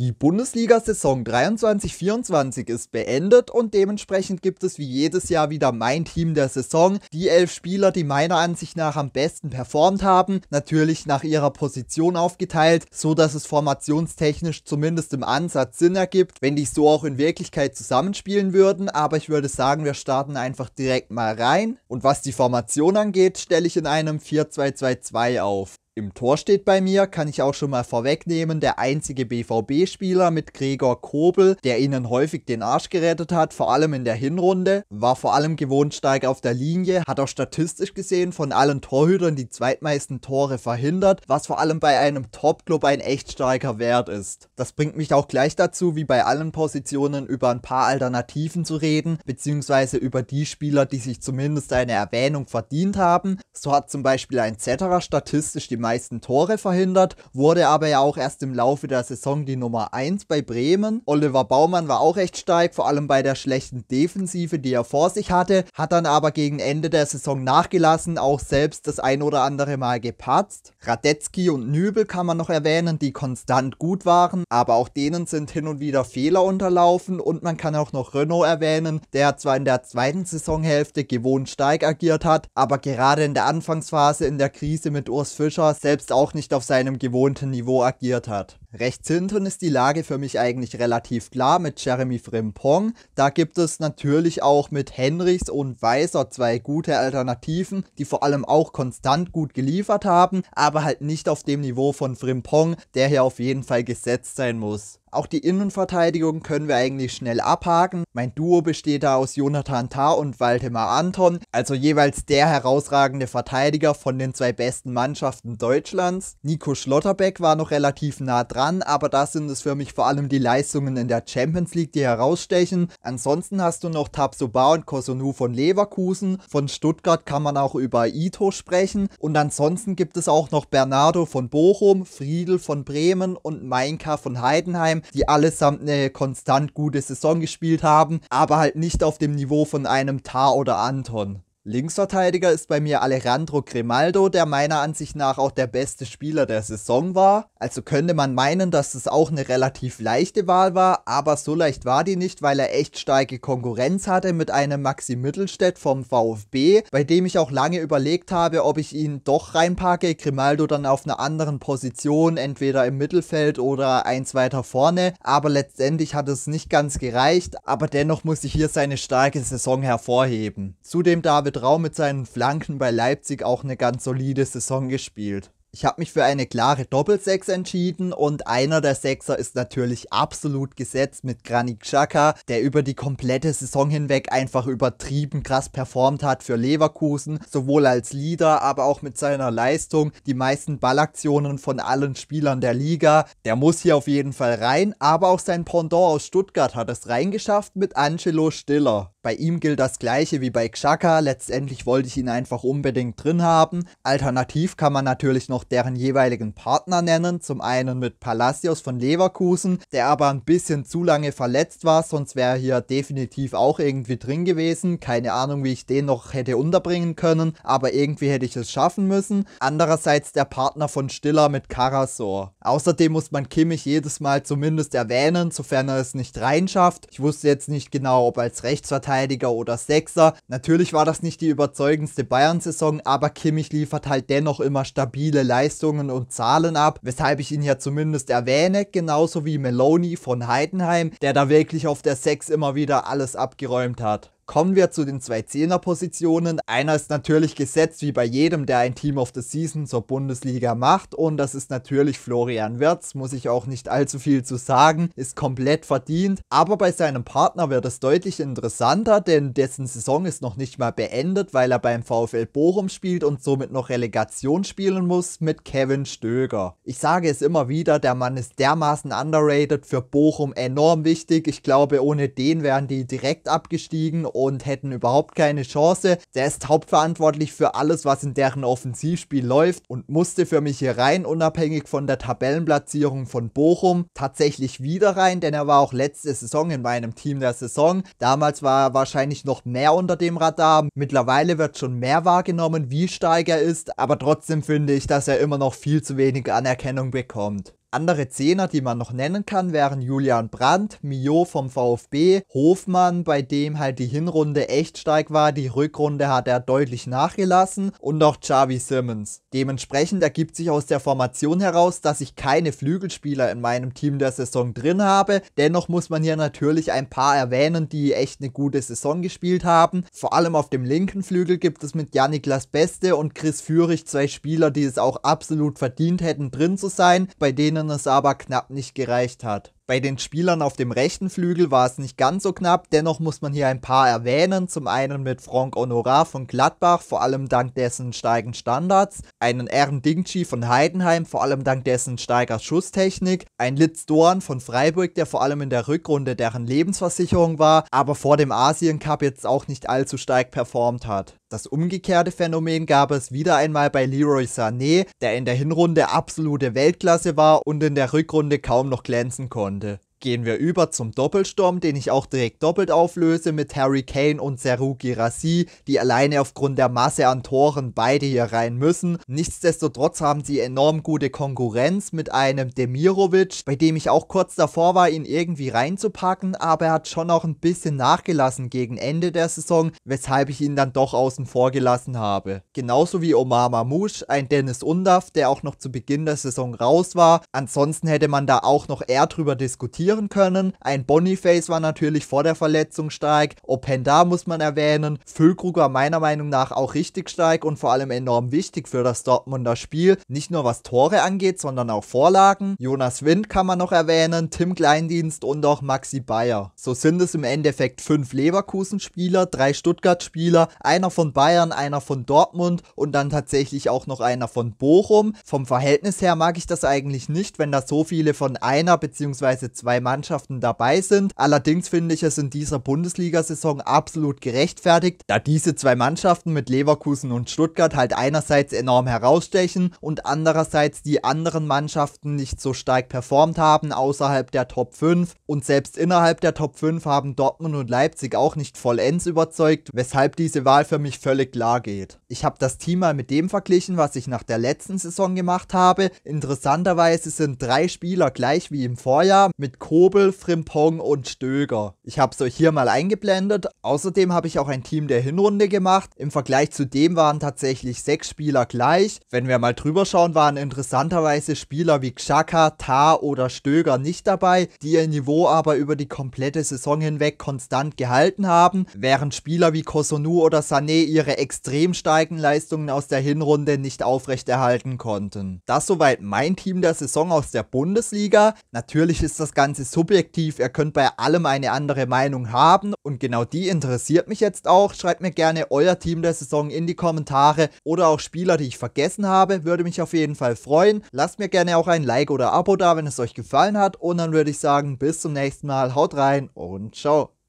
Die Bundesliga-Saison 23-24 ist beendet und dementsprechend gibt es wie jedes Jahr wieder mein Team der Saison. Die elf Spieler, die meiner Ansicht nach am besten performt haben, natürlich nach ihrer Position aufgeteilt, so dass es formationstechnisch zumindest im Ansatz Sinn ergibt, wenn die so auch in Wirklichkeit zusammenspielen würden. Aber ich würde sagen, wir starten einfach direkt mal rein. Und was die Formation angeht, stelle ich in einem 4-2-2-2 auf. Im Tor steht bei mir, kann ich auch schon mal vorwegnehmen, der einzige BVB-Spieler mit Gregor Kobel, der ihnen häufig den Arsch gerettet hat, vor allem in der Hinrunde, war vor allem gewohnt stark auf der Linie, hat auch statistisch gesehen von allen Torhütern die zweitmeisten Tore verhindert, was vor allem bei einem Top-Club ein echt starker Wert ist. Das bringt mich auch gleich dazu, wie bei allen Positionen über ein paar Alternativen zu reden, beziehungsweise über die Spieler, die sich zumindest eine Erwähnung verdient haben. So hat zum Beispiel ein Zetterer statistisch die meisten Tore verhindert, wurde aber ja auch erst im Laufe der Saison die Nummer 1 bei Bremen. Oliver Baumann war auch recht stark, vor allem bei der schlechten Defensive, die er vor sich hatte, hat dann aber gegen Ende der Saison nachgelassen, auch selbst das ein oder andere Mal gepatzt. Radetzky und Nübel kann man noch erwähnen, die konstant gut waren, aber auch denen sind hin und wieder Fehler unterlaufen und man kann auch noch Renault erwähnen, der zwar in der zweiten Saisonhälfte gewohnt stark agiert hat, aber gerade in der Anfangsphase in der Krise mit Urs Fischer selbst auch nicht auf seinem gewohnten Niveau agiert hat. Rechts hinten ist die Lage für mich eigentlich relativ klar mit Jeremy Frimpong. Da gibt es natürlich auch mit Henrichs und Weiser zwei gute Alternativen, die vor allem auch konstant gut geliefert haben, aber halt nicht auf dem Niveau von Frimpong, der hier auf jeden Fall gesetzt sein muss. Auch die Innenverteidigung können wir eigentlich schnell abhaken. Mein Duo besteht da aus Jonathan Tah und Waldemar Anton, also jeweils der herausragende Verteidiger von den zwei besten Mannschaften Deutschlands. Nico Schlotterbeck war noch relativ nah dran ran, aber da sind es für mich vor allem die Leistungen in der Champions League, die herausstechen. Ansonsten hast du noch Tabsoba und Kosunu von Leverkusen, von Stuttgart kann man auch über Ito sprechen und ansonsten gibt es auch noch Bernardo von Bochum, Friedel von Bremen und Mainka von Heidenheim, die allesamt eine konstant gute Saison gespielt haben, aber halt nicht auf dem Niveau von einem Tar oder Anton. Linksverteidiger ist bei mir Alejandro Grimaldo, der meiner Ansicht nach auch der beste Spieler der Saison war. Also könnte man meinen, dass es auch eine relativ leichte Wahl war, aber so leicht war die nicht, weil er echt starke Konkurrenz hatte mit einem Maxi Mittelstädt vom VfB, bei dem ich auch lange überlegt habe, ob ich ihn doch reinpacke, Grimaldo dann auf einer anderen Position, entweder im Mittelfeld oder eins weiter vorne, aber letztendlich hat es nicht ganz gereicht, aber dennoch muss ich hier seine starke Saison hervorheben. Zudem David Traum mit seinen Flanken bei Leipzig auch eine ganz solide Saison gespielt. Ich habe mich für eine klare Doppelsechs entschieden und einer der Sechser ist natürlich absolut gesetzt mit Granit Xhaka, der über die komplette Saison hinweg einfach übertrieben krass performt hat für Leverkusen, sowohl als Leader, aber auch mit seiner Leistung, die meisten Ballaktionen von allen Spielern der Liga. Der muss hier auf jeden Fall rein, aber auch sein Pendant aus Stuttgart hat es reingeschafft mit Angelo Stiller. Bei ihm gilt das gleiche wie bei Xhaka, letztendlich wollte ich ihn einfach unbedingt drin haben. Alternativ kann man natürlich noch noch deren jeweiligen Partner nennen. Zum einen mit Palacios von Leverkusen, der aber ein bisschen zu lange verletzt war, sonst wäre hier definitiv auch irgendwie drin gewesen. Keine Ahnung, wie ich den noch hätte unterbringen können, aber irgendwie hätte ich es schaffen müssen. Andererseits der Partner von Stiller mit Karasor. Außerdem muss man Kimmich jedes Mal zumindest erwähnen, sofern er es nicht reinschafft. Ich wusste jetzt nicht genau, ob als Rechtsverteidiger oder Sechser. Natürlich war das nicht die überzeugendste Bayern-Saison, aber Kimmich liefert halt dennoch immer stabile Leistungen und Zahlen ab, weshalb ich ihn ja zumindest erwähne, genauso wie Meloni von Heidenheim, der da wirklich auf der 6 immer wieder alles abgeräumt hat. Kommen wir zu den zwei Zehner-Positionen. Einer ist natürlich gesetzt, wie bei jedem, der ein Team of the Season zur Bundesliga macht. Und das ist natürlich Florian Wirtz, muss ich auch nicht allzu viel zu sagen, ist komplett verdient. Aber bei seinem Partner wird es deutlich interessanter, denn dessen Saison ist noch nicht mal beendet, weil er beim VfL Bochum spielt und somit noch Relegation spielen muss mit Kevin Stöger. Ich sage es immer wieder, der Mann ist dermaßen underrated, für Bochum enorm wichtig. Ich glaube, ohne den wären die direkt abgestiegen und hätten überhaupt keine Chance. Der ist hauptverantwortlich für alles, was in deren Offensivspiel läuft und musste für mich hier rein, unabhängig von der Tabellenplatzierung von Bochum, tatsächlich wieder rein, denn er war auch letzte Saison in meinem Team der Saison. Damals war er wahrscheinlich noch mehr unter dem Radar. Mittlerweile wird schon mehr wahrgenommen, wie stark er ist, aber trotzdem finde ich, dass er immer noch viel zu wenig Anerkennung bekommt. Andere Zehner, die man noch nennen kann, wären Julian Brandt, Mio vom VfB, Hofmann, bei dem halt die Hinrunde echt stark war, die Rückrunde hat er deutlich nachgelassen und auch Xavi Simmons. Dementsprechend ergibt sich aus der Formation heraus, dass ich keine Flügelspieler in meinem Team der Saison drin habe. Dennoch muss man hier natürlich ein paar erwähnen, die echt eine gute Saison gespielt haben. Vor allem auf dem linken Flügel gibt es mit Janiklas Beste und Chris Führig zwei Spieler, die es auch absolut verdient hätten drin zu sein, bei denen denen es aber knapp nicht gereicht hat. Bei den Spielern auf dem rechten Flügel war es nicht ganz so knapp, dennoch muss man hier ein paar erwähnen. Zum einen mit Franck Honorat von Gladbach, vor allem dank dessen steigen Standards, einen Aaron Dingchi von Heidenheim, vor allem dank dessen steiger Schusstechnik, ein Litz Dorn von Freiburg, der vor allem in der Rückrunde deren Lebensversicherung war, aber vor dem Asien Cup jetzt auch nicht allzu stark performt hat. Das umgekehrte Phänomen gab es wieder einmal bei Leroy Sané, der in der Hinrunde absolute Weltklasse war und in der Rückrunde kaum noch glänzen konnte. under gehen wir über zum Doppelsturm, den ich auch direkt doppelt auflöse mit Harry Kane und Seru Girassi, die alleine aufgrund der Masse an Toren beide hier rein müssen. Nichtsdestotrotz haben sie enorm gute Konkurrenz mit einem Demirovic, bei dem ich auch kurz davor war, ihn irgendwie reinzupacken, aber er hat schon auch ein bisschen nachgelassen gegen Ende der Saison, weshalb ich ihn dann doch außen vor gelassen habe. Genauso wie Omar Mamouche, ein Dennis Undaf, der auch noch zu Beginn der Saison raus war. Ansonsten hätte man da auch noch eher drüber diskutiert produzieren können. Ein Boniface war natürlich vor der Verletzung stark. Openda muss man erwähnen. Füllkruger meiner Meinung nach auch richtig stark und vor allem enorm wichtig für das Dortmunder Spiel. Nicht nur was Tore angeht, sondern auch Vorlagen. Jonas Wind kann man noch erwähnen, Tim Kleindienst und auch Maxi Bayer. So sind es im Endeffekt fünf Leverkusen-Spieler, drei Stuttgart-Spieler, einer von Bayern, einer von Dortmund und dann tatsächlich auch noch einer von Bochum. Vom Verhältnis her mag ich das eigentlich nicht, wenn da so viele von einer bzw. zwei Mannschaften dabei sind. Allerdings finde ich es in dieser Bundesliga-Saison absolut gerechtfertigt, da diese zwei Mannschaften mit Leverkusen und Stuttgart halt einerseits enorm herausstechen und andererseits die anderen Mannschaften nicht so stark performt haben außerhalb der Top 5 und selbst innerhalb der Top 5 haben Dortmund und Leipzig auch nicht vollends überzeugt, weshalb diese Wahl für mich völlig klar geht. Ich habe das Team mal mit dem verglichen, was ich nach der letzten Saison gemacht habe. Interessanterweise sind drei Spieler gleich wie im Vorjahr mit Kobel, Frimpong und Stöger. Ich habe es euch hier mal eingeblendet. Außerdem habe ich auch ein Team der Hinrunde gemacht. Im Vergleich zu dem waren tatsächlich sechs Spieler gleich. Wenn wir mal drüber schauen, waren interessanterweise Spieler wie Xhaka, Ta oder Stöger nicht dabei, die ihr Niveau aber über die komplette Saison hinweg konstant gehalten haben, während Spieler wie Kosonu oder Sané ihre extrem starken Leistungen aus der Hinrunde nicht aufrechterhalten konnten. Das soweit mein Team der Saison aus der Bundesliga. Natürlich ist das Ganze ist subjektiv, ihr könnt bei allem eine andere Meinung haben und genau die interessiert mich jetzt auch. Schreibt mir gerne euer Team der Saison in die Kommentare oder auch Spieler, die ich vergessen habe, würde mich auf jeden Fall freuen. Lasst mir gerne auch ein Like oder Abo da, wenn es euch gefallen hat und dann würde ich sagen, bis zum nächsten Mal, haut rein und ciao.